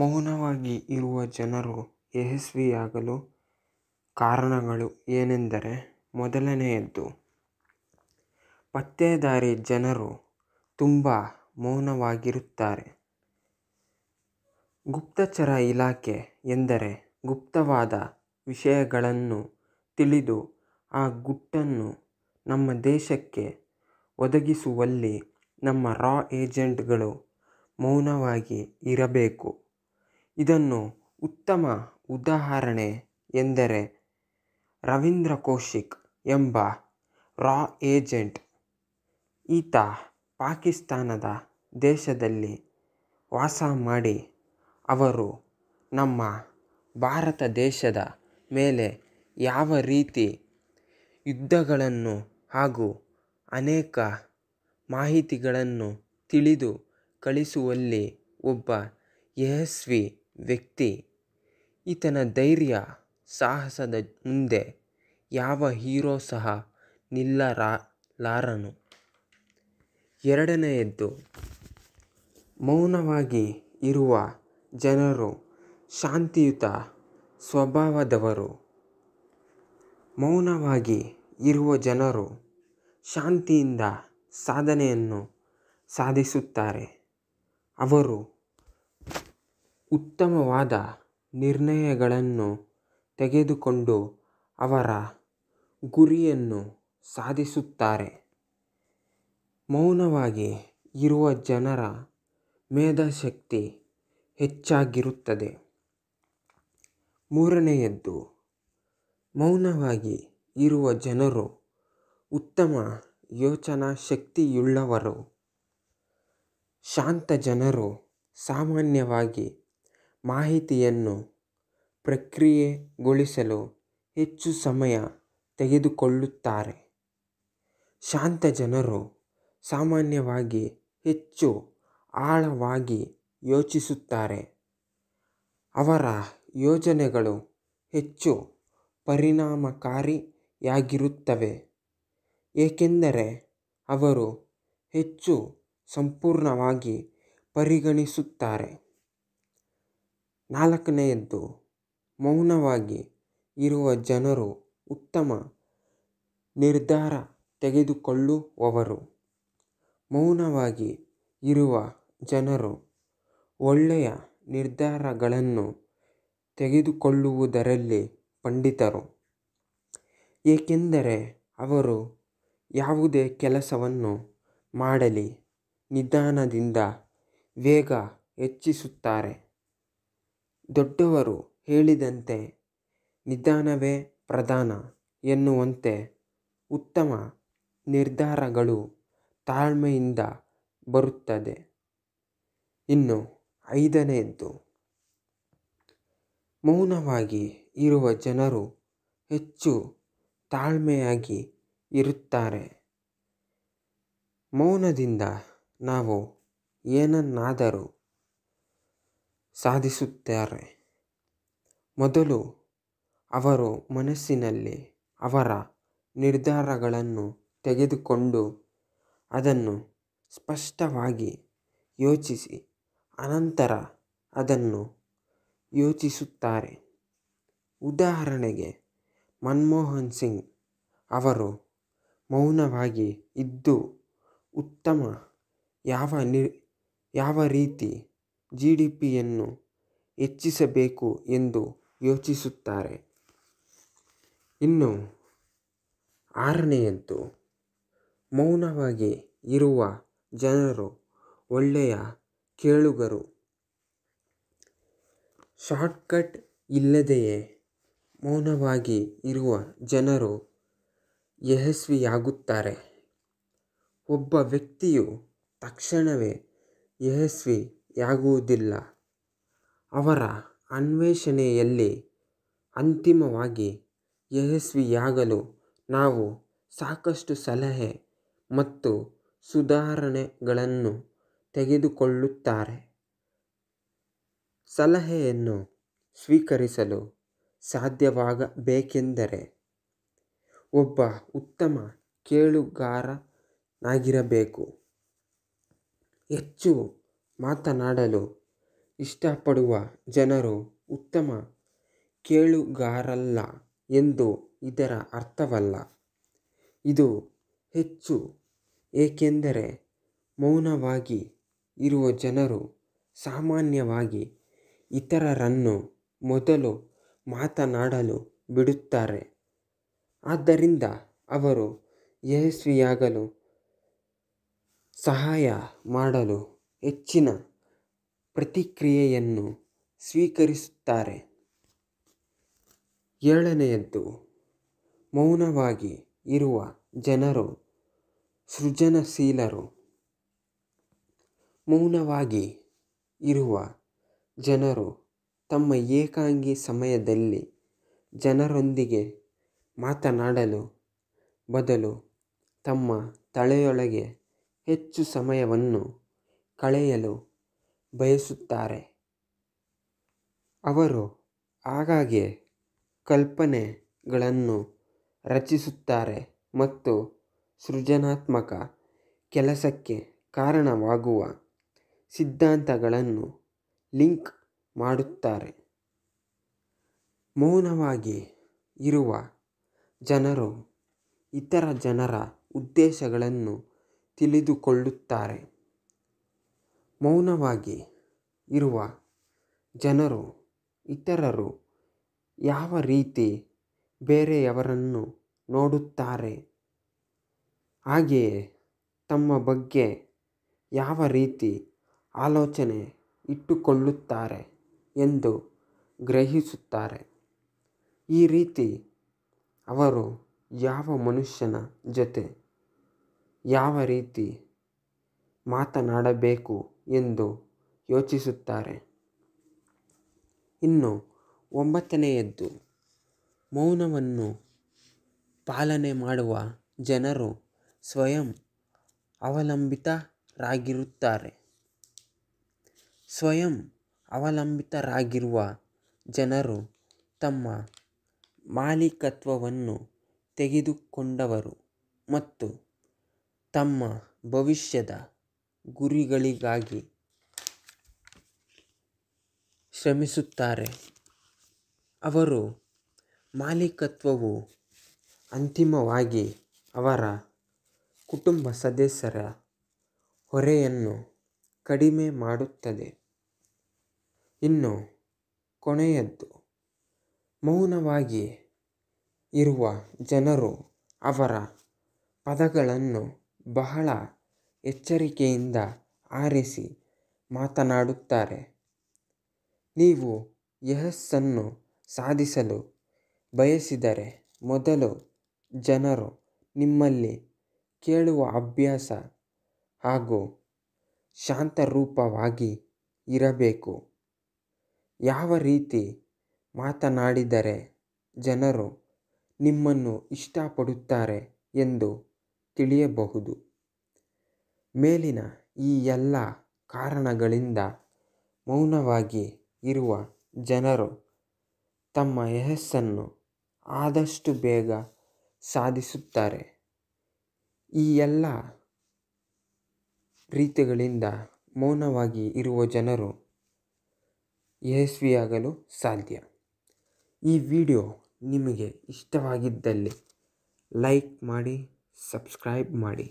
ಮೌನವಾಗಿ ಇರುವ ಜನರು ಯಶಸ್ವಿಯಾಗಲು ಕಾರಣಗಳು ಏನೆಂದರೆ ಮೊದಲನೆಯದ್ದು ಪತ್ತೆದಾರಿ ಜನರು ತುಂಬ ಮೌನವಾಗಿರುತ್ತಾರೆ ಗುಪ್ತಚರ ಇಲಾಖೆ ಎಂದರೆ ಗುಪ್ತವಾದ ವಿಷಯಗಳನ್ನು ತಿಳಿದು ಆ ಗುಟ್ಟನ್ನು ನಮ್ಮ ದೇಶಕ್ಕೆ ಒದಗಿಸುವಲ್ಲಿ ನಮ್ಮ ರಾ ಏಜೆಂಟ್ಗಳು ಮೌನವಾಗಿ ಇರಬೇಕು ಇದನ್ನು ಉತ್ತಮ ಉದಾಹರಣೆ ಎಂದರೆ ರವೀಂದ್ರ ಕೌಶಿಕ್ ಎಂಬ ರಾ ಏಜೆಂಟ್ ಈತ ಪಾಕಿಸ್ತಾನದ ದೇಶದಲ್ಲಿ ವಾಸ ಮಾಡಿ ಅವರು ನಮ್ಮ ಭಾರತ ದೇಶದ ಮೇಲೆ ಯಾವ ರೀತಿ ಯುದ್ಧಗಳನ್ನು ಹಾಗೂ ಅನೇಕ ಮಾಹಿತಿಗಳನ್ನು ತಿಳಿದು ಕಳಿಸುವಲ್ಲಿ ಒಬ್ಬ ಯಶಸ್ವಿ ವ್ಯಕ್ತಿ ಈತನ ಧೈರ್ಯ ಸಾಹಸದ ಮುಂದೆ ಯಾವ ಹೀರೋ ಸಹ ನಿಲ್ಲಲಾರನು ಲಾರನು ಎರಡನೆಯದ್ದು ಮೌನವಾಗಿ ಇರುವ ಜನರು ಶಾಂತಿಯುತ ಸ್ವಭಾವದವರು ಮೌನವಾಗಿ ಇರುವ ಜನರು ಶಾಂತಿಯಿಂದ ಸಾಧನೆಯನ್ನು ಸಾಧಿಸುತ್ತಾರೆ ಅವರು ಉತ್ತಮವಾದ ನಿರ್ಣಯಗಳನ್ನು ತೆಗೆದುಕೊಂಡು ಅವರ ಗುರಿಯನ್ನು ಸಾಧಿಸುತ್ತಾರೆ ಮೌನವಾಗಿ ಇರುವ ಜನರ ಮೇಧಾಶಕ್ತಿ ಹೆಚ್ಚಾಗಿರುತ್ತದೆ ಮೂರನೆಯದ್ದು ಮೌನವಾಗಿ ಇರುವ ಜನರು ಉತ್ತಮ ಯೋಚನಾ ಶಕ್ತಿಯುಳ್ಳವರು ಶಾಂತ ಜನರು ಸಾಮಾನ್ಯವಾಗಿ ಮಾಹಿತಿಯನ್ನು ಪ್ರಕ್ರಿಯೆಗೊಳಿಸಲು ಹೆಚ್ಚು ಸಮಯ ತೆಗೆದುಕೊಳ್ಳುತ್ತಾರೆ ಶಾಂತ ಜನರು ಸಾಮಾನ್ಯವಾಗಿ ಹೆಚ್ಚು ಆಳವಾಗಿ ಯೋಚಿಸುತ್ತಾರೆ ಅವರ ಯೋಜನೆಗಳು ಹೆಚ್ಚು ಪರಿಣಾಮಕಾರಿಯಾಗಿರುತ್ತವೆ ಏಕೆಂದರೆ ಅವರು ಹೆಚ್ಚು ಸಂಪೂರ್ಣವಾಗಿ ಪರಿಗಣಿಸುತ್ತಾರೆ ನಾಲ್ಕನೆಯದ್ದು ಮೌನವಾಗಿ ಇರುವ ಜನರು ಉತ್ತಮ ನಿರ್ಧಾರ ತೆಗೆದುಕೊಳ್ಳುವವರು ಮೌನವಾಗಿ ಇರುವ ಜನರು ಒಳ್ಳೆಯ ನಿರ್ಧಾರಗಳನ್ನು ತೆಗೆದುಕೊಳ್ಳುವುದರಲ್ಲಿ ಪಂಡಿತರು ಏಕೆಂದರೆ ಅವರು ಯಾವುದೇ ಕೆಲಸವನ್ನು ಮಾಡಲಿ ನಿಧಾನದಿಂದ ವೇಗ ಹೆಚ್ಚಿಸುತ್ತಾರೆ ದೊಡ್ಡವರು ಹೇಳಿದಂತೆ ನಿಧಾನವೇ ಪ್ರಧಾನ ಎನ್ನುವಂತೆ ಉತ್ತಮ ನಿರ್ಧಾರಗಳು ತಾಳ್ಮೆಯಿಂದ ಬರುತ್ತದೆ ಇನ್ನು ಐದನೆಯದ್ದು ಮೌನವಾಗಿ ಇರುವ ಜನರು ಹೆಚ್ಚು ತಾಳ್ಮೆಯಾಗಿ ಇರುತ್ತಾರೆ ಮೌನದಿಂದ ನಾವು ಏನನ್ನಾದರೂ ಸಾಧಿಸುತ್ತಾರೆ ಮೊದಲು ಅವರು ಮನಸ್ಸಿನಲ್ಲಿ ಅವರ ನಿರ್ಧಾರಗಳನ್ನು ತೆಗೆದುಕೊಂಡು ಅದನ್ನು ಸ್ಪಷ್ಟವಾಗಿ ಯೋಚಿಸಿ ಅನಂತರ ಅದನ್ನು ಯೋಚಿಸುತ್ತಾರೆ ಉದಾಹರಣೆಗೆ ಮನಮೋಹನ್ ಸಿಂಗ್ ಅವರು ಮೌನವಾಗಿ ಇದ್ದು ಉತ್ತಮ ಯಾವ ನಿರ್ ಯಾವ ರೀತಿ ಜಿ ಡಿ ಪಿಯನ್ನು ಹೆಚ್ಚಿಸಬೇಕು ಎಂದು ಯೋಚಿಸುತ್ತಾರೆ ಇನ್ನು ಆರನೆಯದ್ದು ಮೌನವಾಗಿ ಇರುವ ಜನರು ಒಳ್ಳೆಯ ಕೇಳುಗರು ಶಾರ್ಟ್ಕಟ್ ಇಲ್ಲದೆಯೇ ಮೌನವಾಗಿ ಇರುವ ಜನರು ಯಶಸ್ವಿಯಾಗುತ್ತಾರೆ ಒಬ್ಬ ವ್ಯಕ್ತಿಯು ತಕ್ಷಣವೇ ಯಶಸ್ವಿ ಯಾಗುವುದಿಲ್ಲ ಅವರ ಅನ್ವೇಷಣೆಯಲ್ಲಿ ಅಂತಿಮವಾಗಿ ಯಶಸ್ವಿಯಾಗಲು ನಾವು ಸಾಕಷ್ಟು ಸಲಹೆ ಮತ್ತು ಸುಧಾರಣೆಗಳನ್ನು ತೆಗೆದುಕೊಳ್ಳುತ್ತಾರೆ ಸಲಹೆಯನ್ನು ಸ್ವೀಕರಿಸಲು ಸಾಧ್ಯವಾಗಬೇಕೆಂದರೆ ಒಬ್ಬ ಉತ್ತಮ ಕೇಳುಗಾರನಾಗಿರಬೇಕು ಹೆಚ್ಚು ಮಾತನಾಡಲು ಇಷ್ಟಪಡುವ ಜನರು ಉತ್ತಮ ಕೇಳುಗಾರಲ್ಲ ಎಂದು ಇದರ ಅರ್ಥವಲ್ಲ ಇದು ಹೆಚ್ಚು ಏಕೆಂದರೆ ಮೌನವಾಗಿ ಇರುವ ಜನರು ಸಾಮಾನ್ಯವಾಗಿ ಇತರರನ್ನು ಮೊದಲು ಮಾತನಾಡಲು ಬಿಡುತ್ತಾರೆ ಆದ್ದರಿಂದ ಅವರು ಯಶಸ್ವಿಯಾಗಲು ಸಹಾಯ ಮಾಡಲು ಹೆಚ್ಚಿನ ಪ್ರತಿಕ್ರಿಯೆಯನ್ನು ಸ್ವೀಕರಿಸುತ್ತಾರೆ ಏಳನೆಯದ್ದು ಮೌನವಾಗಿ ಇರುವ ಜನರು ಸೃಜನಶೀಲರು ಮೌನವಾಗಿ ಇರುವ ಜನರು ತಮ್ಮ ಏಕಾಂಗಿ ಸಮಯದಲ್ಲಿ ಜನರೊಂದಿಗೆ ಮಾತನಾಡಲು ಬದಲು ತಮ್ಮ ತಲೆಯೊಳಗೆ ಹೆಚ್ಚು ಸಮಯವನ್ನು ಕಳೆಯಲು ಬಯಸುತ್ತಾರೆ ಅವರು ಆಗಾಗ್ಗೆ ಕಲ್ಪನೆಗಳನ್ನು ರಚಿಸುತ್ತಾರೆ ಮತ್ತು ಸೃಜನಾತ್ಮಕ ಕೆಲಸಕ್ಕೆ ಕಾರಣವಾಗುವ ಸಿದ್ಧಾಂತಗಳನ್ನು ಲಿಂಕ್ ಮಾಡುತ್ತಾರೆ ಮೌನವಾಗಿ ಇರುವ ಜನರು ಇತರ ಜನರ ಉದ್ದೇಶಗಳನ್ನು ತಿಳಿದುಕೊಳ್ಳುತ್ತಾರೆ ಮೌನವಾಗಿ ಇರುವ ಜನರು ಇತರರು ಯಾವ ರೀತಿ ಬೇರೆಯವರನ್ನು ನೋಡುತ್ತಾರೆ ಹಾಗೆಯೇ ತಮ್ಮ ಬಗ್ಗೆ ಯಾವ ರೀತಿ ಆಲೋಚನೆ ಇಟ್ಟುಕೊಳ್ಳುತ್ತಾರೆ ಎಂದು ಗ್ರಹಿಸುತ್ತಾರೆ ಈ ರೀತಿ ಅವರು ಯಾವ ಮನುಷ್ಯನ ಜೊತೆ ಯಾವ ರೀತಿ ಮಾತನಾಡಬೇಕು ಎಂದು ಯೋಚಿಸುತ್ತಾರೆ ಇನ್ನು ಒಂಬತ್ತನೆಯದ್ದು ಮೌನವನ್ನು ಪಾಲನೆ ಮಾಡುವ ಜನರು ಸ್ವಯಂ ಅವಲಂಬಿತರಾಗಿರುತ್ತಾರೆ ಸ್ವಯಂ ಅವಲಂಬಿತರಾಗಿರುವ ಜನರು ತಮ್ಮ ಮಾಲೀಕತ್ವವನ್ನು ತೆಗೆದುಕೊಂಡವರು ಮತ್ತು ತಮ್ಮ ಭವಿಷ್ಯದ ಗುರಿಗಳಿಗಾಗಿ ಶ್ರಮಿಸುತ್ತಾರೆ ಅವರು ಮಾಲೀಕತ್ವವು ಅಂತಿಮವಾಗಿ ಅವರ ಕುಟುಂಬ ಸದಸ್ಯರ ಹೊರೆಯನ್ನು ಕಡಿಮೆ ಮಾಡುತ್ತದೆ ಇನ್ನು ಕೊನೆಯದ್ದು ಮೌನವಾಗಿ ಇರುವ ಜನರು ಅವರ ಪದಗಳನ್ನು ಬಹಳ ಎಚ್ಚರಿಕೆಯಿಂದ ಆರಿಸಿ ಮಾತನಾಡುತ್ತಾರೆ ನೀವು ಯಶಸ್ಸನ್ನು ಸಾಧಿಸಲು ಬಯಸಿದರೆ ಮೊದಲು ಜನರು ನಿಮ್ಮಲ್ಲಿ ಕೇಳುವ ಅಭ್ಯಾಸ ಹಾಗೂ ಶಾಂತರೂಪವಾಗಿ ಇರಬೇಕು ಯಾವ ರೀತಿ ಮಾತನಾಡಿದರೆ ಜನರು ನಿಮ್ಮನ್ನು ಇಷ್ಟಪಡುತ್ತಾರೆ ಎಂದು ತಿಳಿಯಬಹುದು ಮೇಲಿನ ಈ ಎಲ್ಲ ಕಾರಣಗಳಿಂದ ಮೌನವಾಗಿ ಇರುವ ಜನರು ತಮ್ಮ ಯಶಸ್ಸನ್ನು ಆದಷ್ಟು ಬೇಗ ಸಾಧಿಸುತ್ತಾರೆ ಈ ಎಲ್ಲ ರೀತಿಗಳಿಂದ ಮೌನವಾಗಿ ಇರುವ ಜನರು ಯಶಸ್ವಿಯಾಗಲು ಸಾಧ್ಯ ಈ ವಿಡಿಯೋ ನಿಮಗೆ ಇಷ್ಟವಾಗಿದ್ದಲ್ಲಿ ಲೈಕ್ ಮಾಡಿ ಸಬ್ಸ್ಕ್ರೈಬ್ ಮಾಡಿ